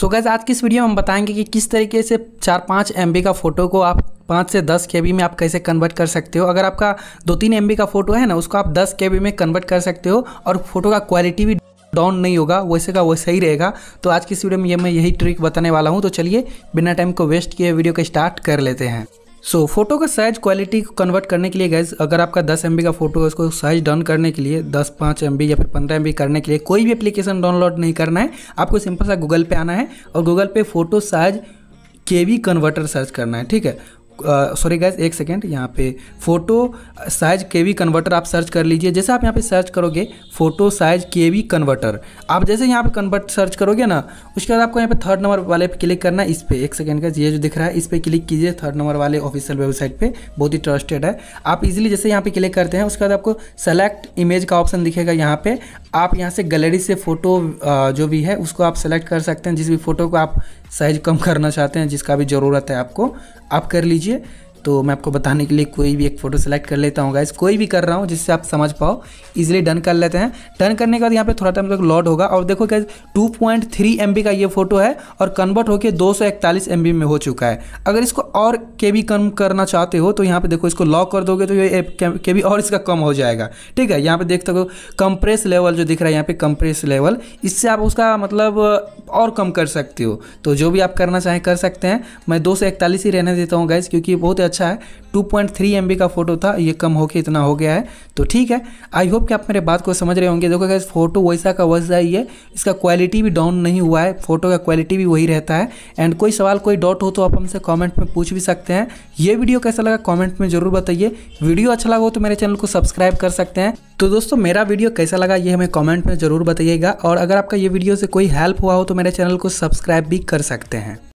सो so gas आज की इस वीडियो में हम बताएंगे कि किस तरीके से चार पाँच एम का फ़ोटो को आप पाँच से दस के में आप कैसे कन्वर्ट कर सकते हो अगर आपका दो तीन एम का फ़ोटो है ना उसको आप दस के में कन्वर्ट कर सकते हो और फ़ोटो का क्वालिटी भी डाउन नहीं होगा वैसे का वैसे ही रहेगा तो आज की इस वीडियो में ये मैं यही ट्रिक बताने वाला हूँ तो चलिए बिना टाइम को वेस्ट किए वीडियो को स्टार्ट कर लेते हैं सो so, फोटो का साइज क्वालिटी को कन्वर्ट करने के लिए गैस अगर आपका 10 एम का फोटो है उसको साइज डन करने के लिए 10 पाँच एम या फिर 15 एम करने के लिए कोई भी एप्लीकेशन डाउनलोड नहीं करना है आपको सिंपल सा गूगल पे आना है और गूगल पे photo size K B converter search करना है ठीक है सॉरी गैस एक सेकेंड यहाँ पे photo size K B converter आप सर्च कर लीजिए जैसे आप यहाँ पे सर्च करोगे photo size K B converter आप जैसे यहाँ पे कन्वर्ट सर्च करोगे ना उसके बाद आपको यहाँ पे थर्ड नंबर वाले पे क्लिक करना है इस पर एक सेकेंड का ये जो दिख रहा है इस पर क्लिक कीजिए थर्ड नंबर वाले ऑफिशियल वेबसाइट पर बहुत ही ट्रस्टेड है आप इजिली जैसे यहाँ पे क्लिक करते हैं उसके बाद आपको सेलेक्ट इमेज का ऑप्शन दिखेगा यहाँ पर आप यहाँ से गैलरी से फ़ोटो जो भी है उसको आप सेलेक्ट कर सकते हैं जिस भी फ़ोटो को आप साइज़ कम करना चाहते हैं जिसका भी ज़रूरत है आपको आप कर लीजिए तो मैं आपको बताने के लिए कोई भी एक फ़ोटो सेलेक्ट कर लेता हूँ गाइज कोई भी कर रहा हूँ जिससे आप समझ पाओ इजीली डन कर लेते हैं डन करने के बाद यहाँ पे थोड़ा टाइम तक लॉड होगा और देखो गाइज 2.3 पॉइंट का ये फोटो है और कन्वर्ट होकर दो सौ में हो चुका है अगर इसको और के भी कम करना चाहते हो तो यहाँ पर देखो इसको लॉक कर दोगे तो ये के भी और इसका कम हो जाएगा ठीक है यहाँ पर देख सको कंप्रेस लेवल जो दिख रहा है यहाँ पर कंप्रेस लेवल इससे आप उसका मतलब और कम कर सकते हो तो जो भी आप करना चाहें कर सकते हैं मैं दो ही रहने देता हूँ गैस क्योंकि ये बहुत अच्छा है टू पॉइंट का फ़ोटो था ये कम होके इतना हो गया है तो ठीक है आई होप कि आप मेरे बात को समझ रहे होंगे देखो गैस फोटो वैसा का वैसा ही है इसका क्वालिटी भी डाउन नहीं हुआ है फोटो का क्वालिटी भी वही रहता है एंड कोई सवाल कोई डाउट हो तो आप हमसे कॉमेंट में पूछ भी सकते हैं ये वीडियो कैसा लगा कॉमेंट में ज़रूर बताइए वीडियो अच्छा लगा हो तो मेरे चैनल को सब्सक्राइब कर सकते हैं तो दोस्तों मेरा वीडियो कैसा लगा ये हमें कॉमेंट में ज़रूर बताइएगा और अगर आपका ये वीडियो से कोई हेल्प हुआ हो तो मेरे चैनल को सब्सक्राइब भी कर सकते हैं